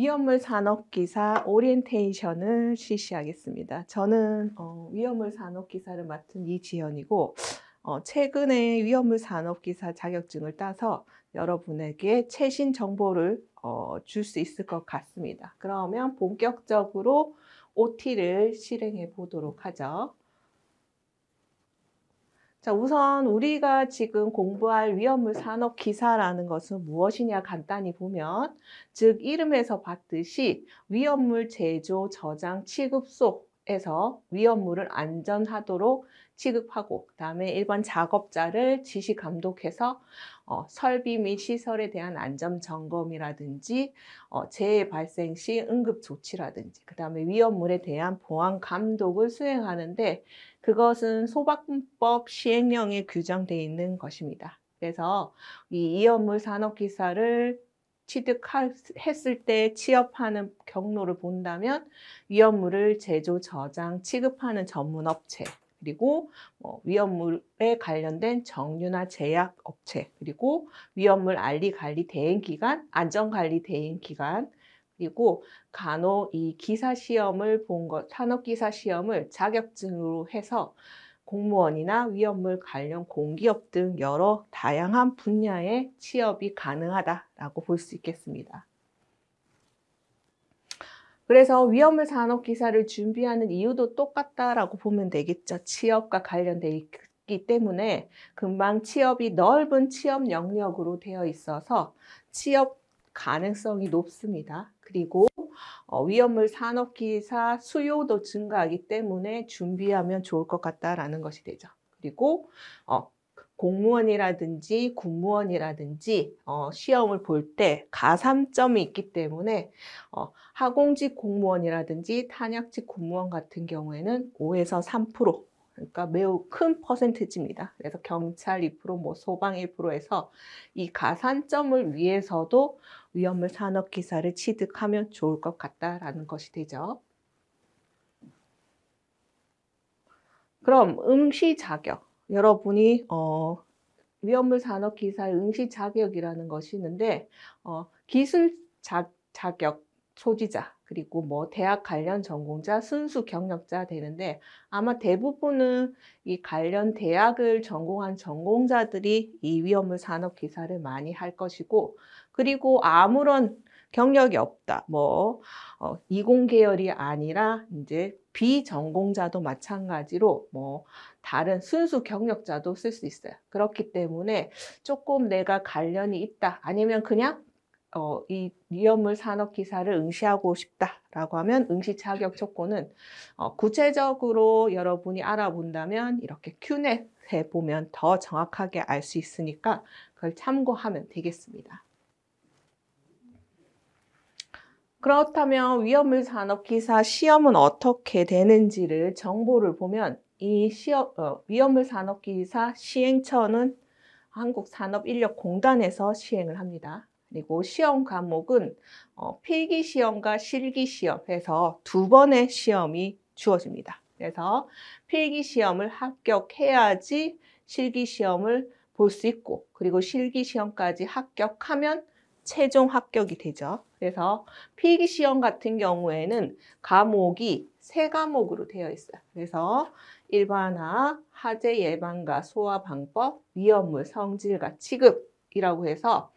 위험물 산업기사 오리엔테이션을 실시하겠습니다. 저는 어, 위험물 산업기사를 맡은 이지현이고 어, 최근에 위험물 산업기사 자격증을 따서 여러분에게 최신 정보를 어, 줄수 있을 것 같습니다. 그러면 본격적으로 OT를 실행해 보도록 하죠. 자, 우선 우리가 지금 공부할 위험물 산업 기사라는 것은 무엇이냐 간단히 보면 즉 이름에서 봤듯이 위험물 제조, 저장, 취급 속 에서 위험물을 안전하도록 취급하고 그다음에 일반 작업자를 지시 감독해서 어, 설비 및 시설에 대한 안전 점검이라든지 어, 재해 발생 시 응급 조치라든지 그다음에 위험물에 대한 보안 감독을 수행하는데 그것은 소방법 시행령에 규정되어 있는 것입니다. 그래서 이 위험물 산업 기사를 취득했을 때 취업하는 경로를 본다면 위험물을 제조, 저장, 취급하는 전문업체 그리고 뭐 위험물에 관련된 정유나 제약 업체 그리고 위험물 알리 관리 대행 기관, 안전 관리 대행 기관 그리고 간호이 기사 시험을 본 것, 산업 기사 시험을 자격증으로 해서 공무원이나 위험물 관련 공기업 등 여러 다양한 분야의 취업이 가능하다라고 볼 수 있겠습니다. 그래서 위험물 산업 기사를 준비하는 이유도 똑같다라고 보면 되겠죠. 취업과 관련돼 있기 때문에 금방 취업이 넓은 취업 영역으로 되어 있어서 취업 가능성이 높습니다. 그리고 어, 위험물 산업기사 수요도 증가하기 때문에 준비하면 좋을 것 같다라는 것이 되죠. 그리고 어, 공무원이라든지 군무원이라든지 어, 시험을 볼 때 가산점이 있기 때문에 어, 하공직 공무원이라든지 탄약직 공무원 같은 경우에는 5에서 그러니까 매우 큰 퍼센트지입니다. 그래서 경찰 2%, 뭐 소방 1%에서 이 가산점을 위해서도 위험물 산업 기사를 취득하면 좋을 것 같다라는 것이 되죠. 그럼 응시 자격 여러분이 어, 위험물 산업 기사의 응시 자격이라는 것이 있는데 어, 기술 자, 자격 소지자, 그리고 뭐 대학 관련 전공자, 순수 경력자 되는데 아마 대부분은 이 관련 대학을 전공한 전공자들이 이위험물 산업 기사를 많이 할 것이고 그리고 아무런 경력이 없다. 뭐 어, 이공 계열이 아니라 이제 비전공자도 마찬가지로 뭐 다른 순수 경력자도 쓸 수 있어요. 그렇기 때문에 조금 내가 관련이 있다. 아니면 그냥 어, 이 위험물 산업 기사를 응시하고 싶다라고 하면 응시 자격 조건은 어, 구체적으로 여러분이 알아본다면 이렇게 큐넷에 보면 더 정확하게 알 수 있으니까 그걸 참고하면 되겠습니다. 그렇다면 위험물 산업 기사 시험은 어떻게 되는지를 정보를 보면 이 시험 어, 위험물 산업 기사 시행처는 한국산업인력공단에서 시행을 합니다. 그리고 시험 과목은 어, 필기 시험과 실기 시험 해서 두 번의 시험이 주어집니다. 그래서 필기 시험을 합격해야지 실기 시험을 볼 수 있고 그리고 실기 시험까지 합격하면 최종 합격이 되죠. 그래서 필기 시험 같은 경우에는 과목이 세 과목으로 되어 있어요. 그래서 일반화, 화재 예방과 소화 방법, 위험물 성질과 취급이라고 해서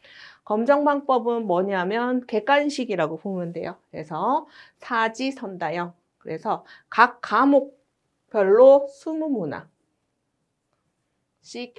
검정 방법은 뭐냐면 객관식이라고 보면 돼요. 그래서 사지선다형. 그래서 각 과목별로 20문항씩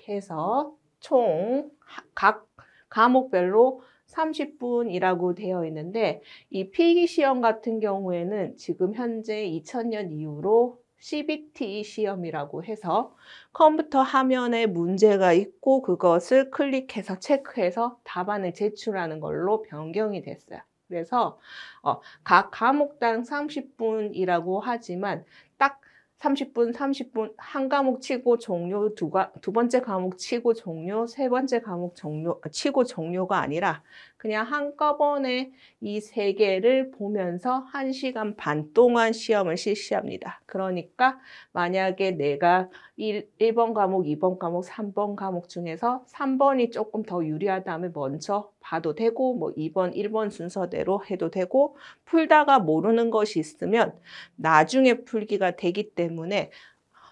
해서 총 각 과목별로 30분이라고 되어 있는데 이 필기 시험 같은 경우에는 지금 현재 2000년 이후로 CBT 시험이라고 해서 컴퓨터 화면에 문제가 있고 그것을 클릭해서 체크해서 답안을 제출하는 걸로 변경이 됐어요. 그래서 어, 각 과목당 30분이라고 하지만 딱 30분, 30분 한 과목 치고 종료, 두, 가, 두 번째 과목 치고 종료, 세 번째 과목 종료, 치고 종료가 아니라 그냥 한꺼번에 이 세 개를 보면서 1시간 반 동안 시험을 실시합니다. 그러니까 만약에 내가 1, 1번 과목, 2번 과목, 3번 과목 중에서 3번이 조금 더 유리하다면 먼저 봐도 되고 뭐 2번, 1번 순서대로 해도 되고 풀다가 모르는 것이 있으면 나중에 풀기가 되기 때문에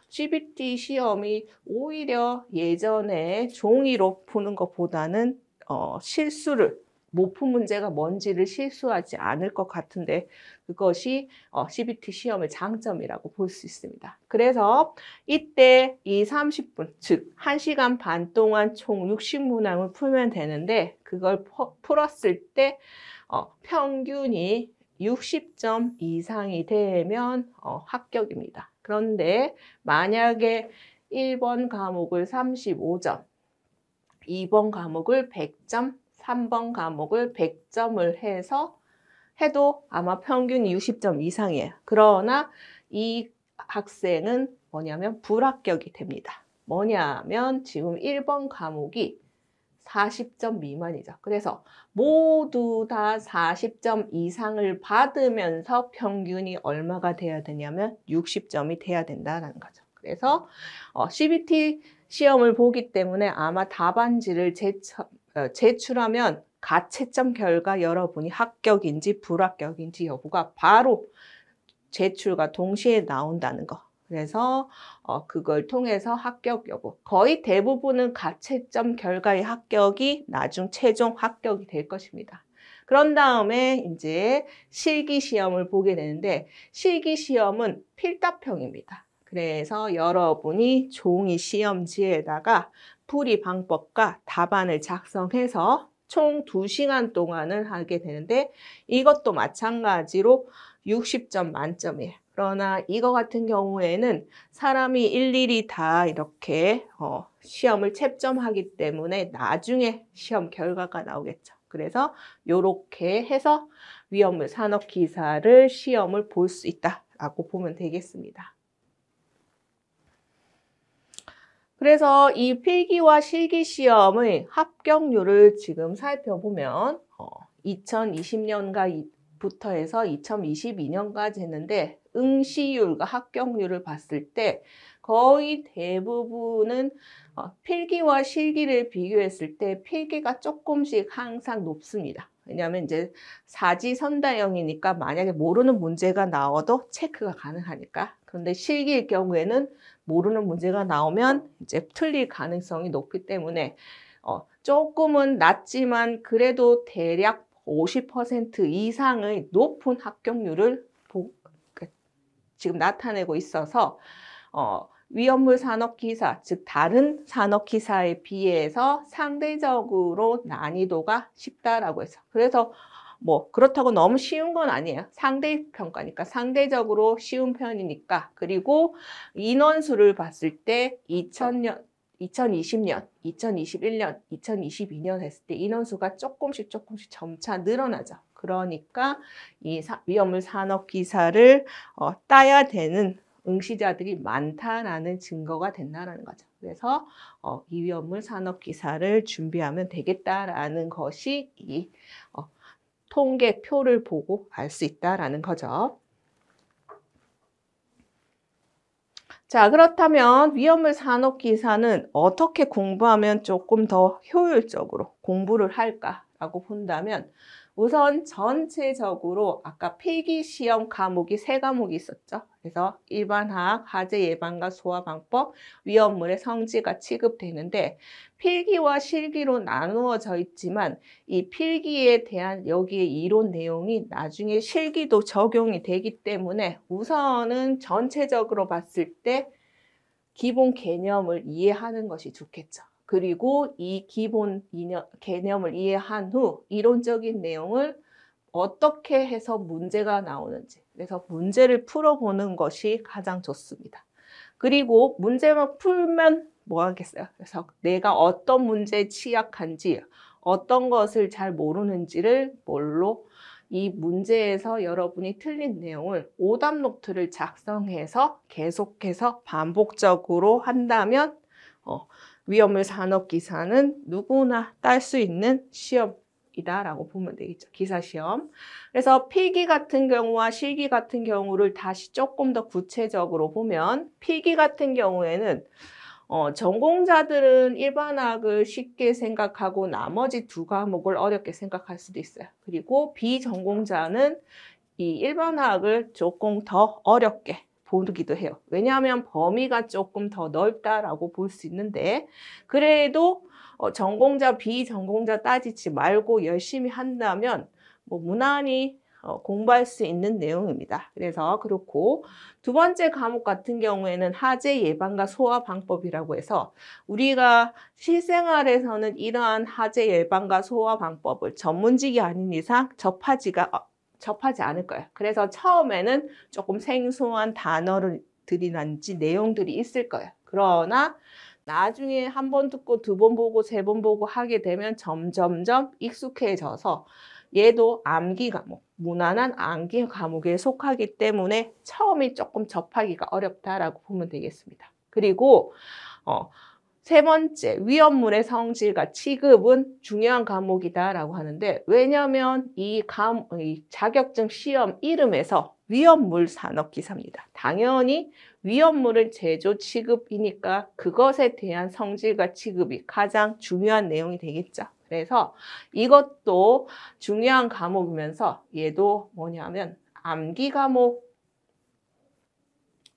CBT 시험이 오히려 예전에 종이로 푸는 것보다는 어, 실수를 모품 문제가 뭔지를 실수하지 않을 것 같은데 그것이 어, CBT 시험의 장점이라고 볼 수 있습니다. 그래서 이때 이 30분, 즉 1시간 반 동안 총 60문항을 풀면 되는데 그걸 풀었을 때 어, 평균이 60점 이상이 되면 어, 합격입니다. 그런데 만약에 1번 과목을 35점, 2번 과목을 100점, 3번 과목을 100점을 해서 해도 아마 평균 60점 이상이에요. 그러나 이 학생은 뭐냐면 불합격이 됩니다. 뭐냐면 지금 1번 과목이 40점 미만이죠. 그래서 모두 다 40점 이상을 받으면서 평균이 얼마가 돼야 되냐면 60점이 돼야 된다는 거죠. 그래서 어, CBT 시험을 보기 때문에 아마 답안지를 제첨, 어, 제출하면 가채점 결과 여러분이 합격인지 불합격인지 여부가 바로 제출과 동시에 나온다는 거. 그래서 어, 그걸 통해서 합격 여부. 거의 대부분은 가채점 결과의 합격이 나중 최종 합격이 될 것입니다. 그런 다음에 이제 실기 시험을 보게 되는데 실기 시험은 필답형입니다. 그래서 여러분이 종이 시험지에다가 풀이 방법과 답안을 작성해서 총 두시간 동안을 하게 되는데 이것도 마찬가지로 60점 만점이에요. 그러나 이거 같은 경우에는 사람이 일일이 다 이렇게 어, 시험을 채점하기 때문에 나중에 시험 결과가 나오겠죠. 그래서 이렇게 해서 위험물 산업기사를 시험을 볼 수 있다라고 보면 되겠습니다. 그래서 이 필기와 실기 시험의 합격률을 지금 살펴보면 2020년부터 해서 2022년까지 했는데 응시율과 합격률을 봤을 때 거의 대부분은 어, 필기와 실기를 비교했을 때 필기가 조금씩 항상 높습니다. 왜냐하면 이제 사지선다형이니까 만약에 모르는 문제가 나와도 체크가 가능하니까 그런데 실기일 경우에는 모르는 문제가 나오면 이제 틀릴 가능성이 높기 때문에 어, 조금은 낮지만 그래도 대략 50% 이상의 높은 합격률을 보, 그, 지금 나타내고 있어서 어, 위험물 산업기사, 즉 다른 산업기사에 비해서 상대적으로 난이도가 쉽다라고 해서 그래서 뭐 그렇다고 너무 쉬운 건 아니에요. 상대 평가니까 상대적으로 쉬운 편이니까. 그리고 인원수를 봤을 때 2000년 2020년, 2021년, 2022년 했을 때 인원수가 조금씩 조금씩 점차 늘어나죠. 그러니까 이 사, 위험물 산업 기사를 어, 따야 되는 응시자들이 많다라는 증거가 된다라는 거죠. 그래서 어, 이 위험물 산업 기사를 준비하면 되겠다라는 것이 이 어, 통계표를 보고 알 수 있다라는 거죠. 자, 그렇다면 위험물 산업기사는 어떻게 공부하면 조금 더 효율적으로 공부를 할까라고 본다면 우선 전체적으로 아까 필기 시험 과목이 세 과목이 있었죠. 그래서 일반학, 화재 예방과 소화 방법, 위험물의 성지가 취급되는데 필기와 실기로 나누어져 있지만 이 필기에 대한 여기에 이론 내용이 나중에 실기도 적용이 되기 때문에 우선은 전체적으로 봤을 때 기본 개념을 이해하는 것이 좋겠죠. 그리고 이 기본 이념, 개념을 이해한 후 이론적인 내용을 어떻게 해서 문제가 나오는지 그래서 문제를 풀어보는 것이 가장 좋습니다. 그리고 문제만 풀면 뭐 하겠어요? 그래서 내가 어떤 문제에 취약한지 어떤 것을 잘 모르는지를 뭘로 이 문제에서 여러분이 틀린 내용을 오답 노트를 작성해서 계속해서 반복적으로 한다면 어, 위험을 산업기사는 누구나 딸 수 있는 시험이다라고 보면 되겠죠. 기사시험. 그래서 필기 같은 경우와 실기 같은 경우를 다시 조금 더 구체적으로 보면 필기 같은 경우에는 어, 전공자들은 일반학을 쉽게 생각하고 나머지 두 과목을 어렵게 생각할 수도 있어요. 그리고 비전공자는 이 일반학을 조금 더 어렵게 보기도 해요. 왜냐하면 범위가 조금 더 넓다라고 볼 수 있는데 그래도 어, 전공자 비전공자 따지지 말고 열심히 한다면 뭐 무난히 어, 공부할 수 있는 내용입니다. 그래서 그렇고 두 번째 과목 같은 경우에는 하재 예방과 소화 방법이라고 해서 우리가 실생활에서는 이러한 하재 예방과 소화 방법을 전문직이 아닌 이상 접하지가 어, 접하지 않을 거예요. 그래서 처음에는 조금 생소한 단어들이란지 내용들이 있을 거예요. 그러나 나중에 한 번 듣고 두 번 보고 세 번 보고 하게 되면 점점점 익숙해져서 얘도 암기 과목, 무난한 암기 과목에 속하기 때문에 처음에 조금 접하기가 어렵다라고 보면 되겠습니다. 그리고 어, 세 번째, 위험물의 성질과 취급은 중요한 과목이다라고 하는데 왜냐하면 이, 감, 이 자격증 시험 이름에서 위험물 산업 기사입니다. 당연히 위험물을 제조 취급이니까 그것에 대한 성질과 취급이 가장 중요한 내용이 되겠죠. 그래서 이것도 중요한 과목이면서 얘도 뭐냐면 암기 과목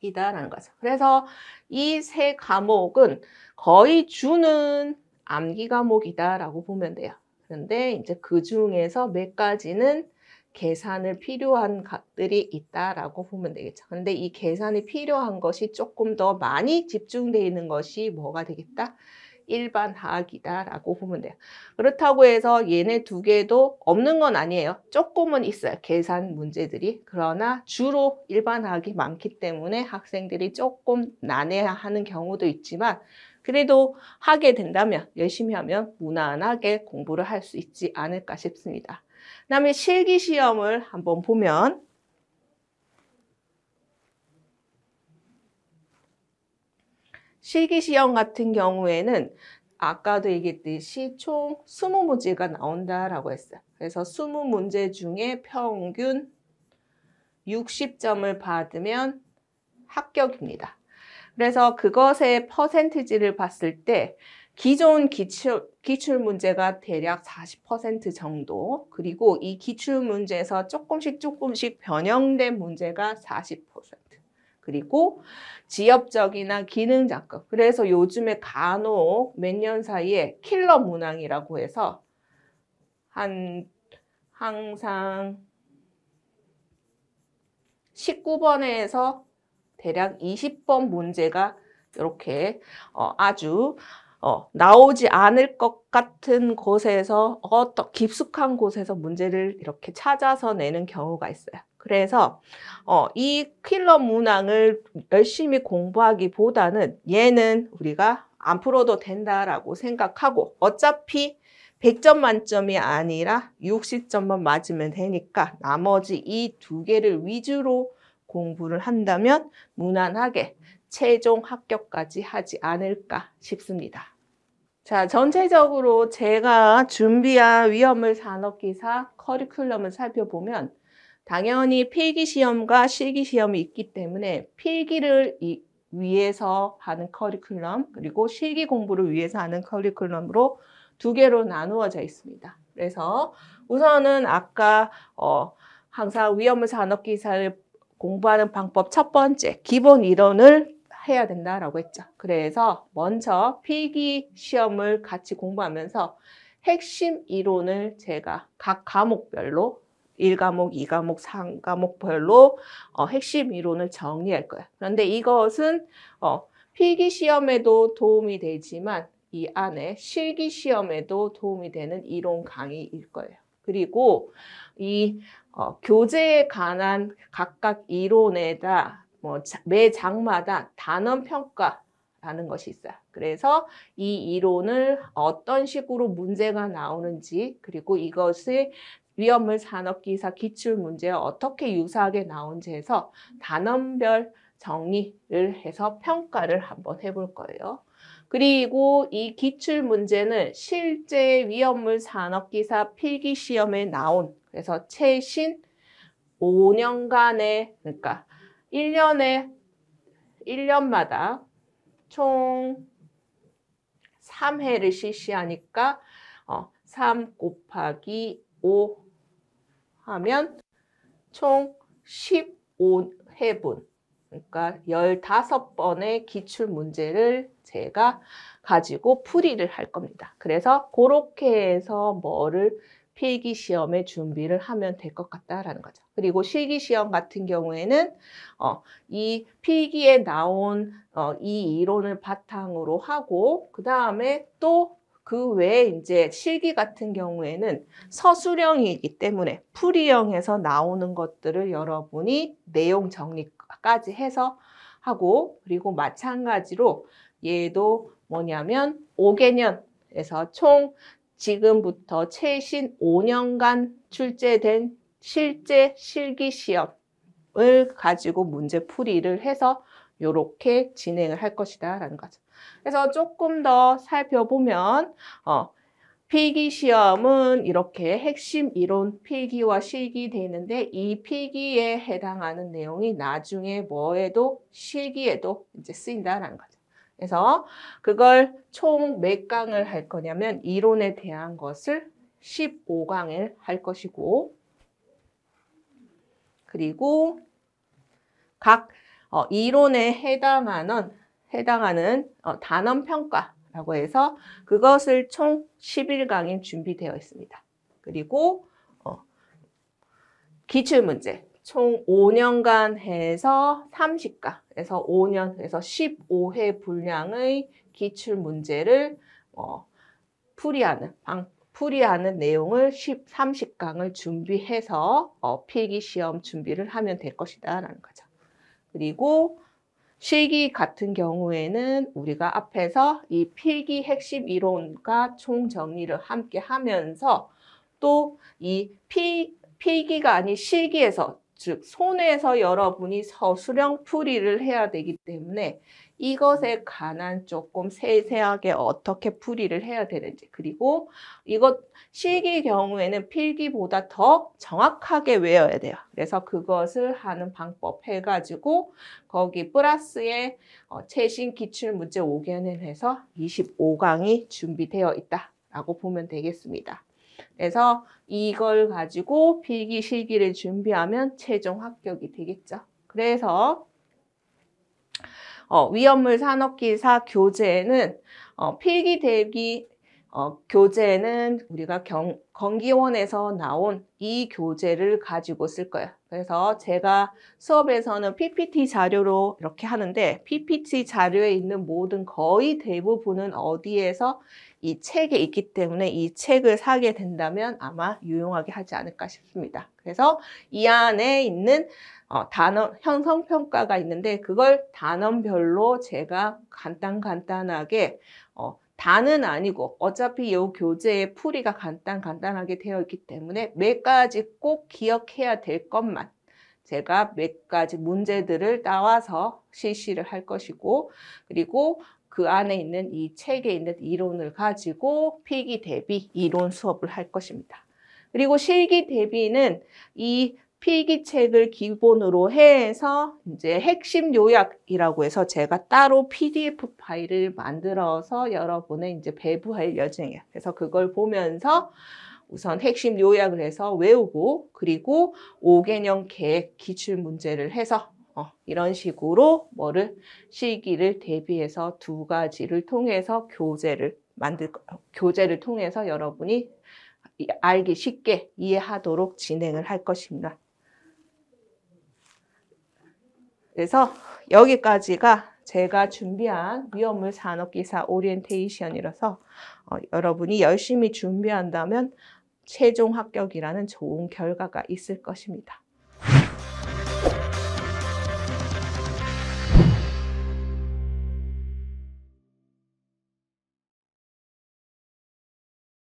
이다라는 거죠. 그래서 이 세 과목은 거의 주는 암기 과목이다라고 보면 돼요. 그런데 이제 그 중에서 몇 가지는 계산을 필요한 값들이 있다라고 보면 되겠죠. 그런데 이 계산이 필요한 것이 조금 더 많이 집중되어 있는 것이 뭐가 되겠다? 일반 학이다라고 보면 돼요. 그렇다고 해서 얘네 두 개도 없는 건 아니에요. 조금은 있어요. 계산 문제들이. 그러나 주로 일반 학이 많기 때문에 학생들이 조금 난해하는 경우도 있지만 그래도 하게 된다면 열심히 하면 무난하게 공부를 할 수 있지 않을까 싶습니다. 그다음에 실기 시험을 한번 보면 실기 시험 같은 경우에는 아까도 얘기했듯이 총 20문제가 나온다라고 했어요. 그래서 20문제 중에 평균 60점을 받으면 합격입니다. 그래서 그것의 퍼센티지를 봤을 때 기존 기출, 기출 문제가 대략 40% 정도, 그리고 이 기출 문제에서 조금씩 조금씩 변형된 문제가 40%. 그리고 지엽적이나 기능 작업. 그래서 요즘에 간혹 몇 년 사이에 킬러 문항이라고 해서 한 항상 19번에서 대략 20번 문제가 이렇게 어, 아주 어, 나오지 않을 것 같은 곳에서 어떤 깊숙한 곳에서 문제를 이렇게 찾아서 내는 경우가 있어요. 그래서 어, 이 킬러 문항을 열심히 공부하기보다는 얘는 우리가 안 풀어도 된다라고 생각하고 어차피 100점 만점이 아니라 60점만 맞으면 되니까 나머지 이 두 개를 위주로 공부를 한다면 무난하게 최종 합격까지 하지 않을까 싶습니다. 자, 전체적으로 제가 준비한 위험물 산업기사 커리큘럼을 살펴보면 당연히 필기시험과 실기시험이 있기 때문에 필기를 위해서 하는 커리큘럼 그리고 실기 공부를 위해서 하는 커리큘럼으로 두 개로 나누어져 있습니다. 그래서 우선은 아까 어, 항상 위험물 산업기사를 공부하는 방법 첫 번째 기본 이론을 해야 된다라고 했죠. 그래서 먼저 필기 시험을 같이 공부하면서 핵심 이론을 제가 각 과목별로 1과목, 2과목, 3과목별로 어, 핵심 이론을 정리할 거예요. 그런데 이것은 어, 필기 시험에도 도움이 되지만 이 안에 실기 시험에도 도움이 되는 이론 강의일 거예요. 그리고 이 어, 교재에 관한 각각 이론에다 뭐 매 장마다 단원 평가라는 것이 있어요. 그래서 이 이론을 어떤 식으로 문제가 나오는지 그리고 이것이 위험물 산업기사 기출 문제에 어떻게 유사하게 나온지 해서 단원별 정리를 해서 평가를 한번 해볼 거예요. 그리고 이 기출 문제는 실제 위험물 산업기사 필기시험에 나온 그래서 최신 5년간의 그러니까 1년에 1년마다 총 3회를 실시하니까 어, 3 곱하기 5 하면 총 15회분 그러니까 15번의 기출 문제를 제가 가지고 풀이를 할 겁니다. 그래서 그렇게 해서 뭐를 필기 시험의 준비를 하면 될 것 같다라는 거죠. 그리고 실기 시험 같은 경우에는 어, 이 필기에 나온 어, 이 이론을 바탕으로 하고 그 다음에 또 그 외에 이제 실기 같은 경우에는 서술형이기 때문에 풀이형에서 나오는 것들을 여러분이 내용 정리까지 해서 하고 그리고 마찬가지로 얘도 뭐냐면 5개년에서 총 지금부터 최신 5년간 출제된 실제 실기 시험을 가지고 문제 풀이를 해서 이렇게 진행을 할 것이다 라는 거죠. 그래서 조금 더 살펴보면 어, 필기 시험은 이렇게 핵심 이론 필기와 실기 되는데 이 필기에 해당하는 내용이 나중에 뭐에도 실기에도 이제 쓰인다라는 거죠. 그래서 그걸 총 몇 강을 할 거냐면 이론에 대한 것을 15강을 할 것이고 그리고 각 어, 이론에 해당하는 해당하는 어, 단원 평가라고 해서 그것을 총 11강이 준비되어 있습니다. 그리고 어, 기출 문제 총 5년간 해서 30가에서 5년, 해서 15회 분량의 기출 문제를 어, 풀이하는 방, 풀이하는 내용을 10, 30강을 준비해서 어, 필기 시험 준비를 하면 될 것이다 라는 거죠. 그리고 실기 같은 경우에는 우리가 앞에서 이 필기 핵심 이론과 총정리를 함께 하면서 또 이 필기가 아닌 실기에서 즉 손에서 여러분이 서술형 풀이를 해야 되기 때문에 이것에 관한 조금 세세하게 어떻게 풀이를 해야 되는지 그리고 이것 실기 경우에는 필기보다 더 정확하게 외워야 돼요. 그래서 그것을 하는 방법 해가지고 거기 플러스에 어, 최신 기출문제 5견을 해서 25강이 준비되어 있다라고 보면 되겠습니다. 그래서 이걸 가지고 필기 실기를 준비하면 최종 합격이 되겠죠. 그래서 어, 위험물 산업기사 교재에는 어, 필기 대기 어, 교재는 우리가 경, 경기원에서 나온 이 교재를 가지고 쓸 거예요. 그래서 제가 수업에서는 PPT 자료로 이렇게 하는데 PPT 자료에 있는 모든 거의 대부분은 어디에서 이 책에 있기 때문에 이 책을 사게 된다면 아마 유용하게 하지 않을까 싶습니다. 그래서 이 안에 있는 어, 단어 형성평가가 있는데 그걸 단원별로 제가 간단간단하게 단은 아니고 어차피 이 교재의 풀이가 간단 간단하게 되어 있기 때문에 몇 가지 꼭 기억해야 될 것만 제가 몇 가지 문제들을 따와서 실시를 할 것이고 그리고 그 안에 있는 이 책에 있는 이론을 가지고 필기 대비 이론 수업을 할 것입니다. 그리고 실기 대비는 이 필기책을 기본으로 해서 이제 핵심 요약이라고 해서 제가 따로 PDF 파일을 만들어서 여러분의 이제 배부할 예정이에요. 그래서 그걸 보면서 우선 핵심 요약을 해서 외우고 그리고 5개년 계획 기출 문제를 해서 어, 이런 식으로 뭐를 시기를 대비해서 두 가지를 통해서 교재를 만들 교재를 통해서 여러분이 알기 쉽게 이해하도록 진행을 할 것입니다. 그래서 여기까지가 제가 준비한 위험물 산업기사 오리엔테이션이라서 어, 여러분이 열심히 준비한다면 최종 합격이라는 좋은 결과가 있을 것입니다.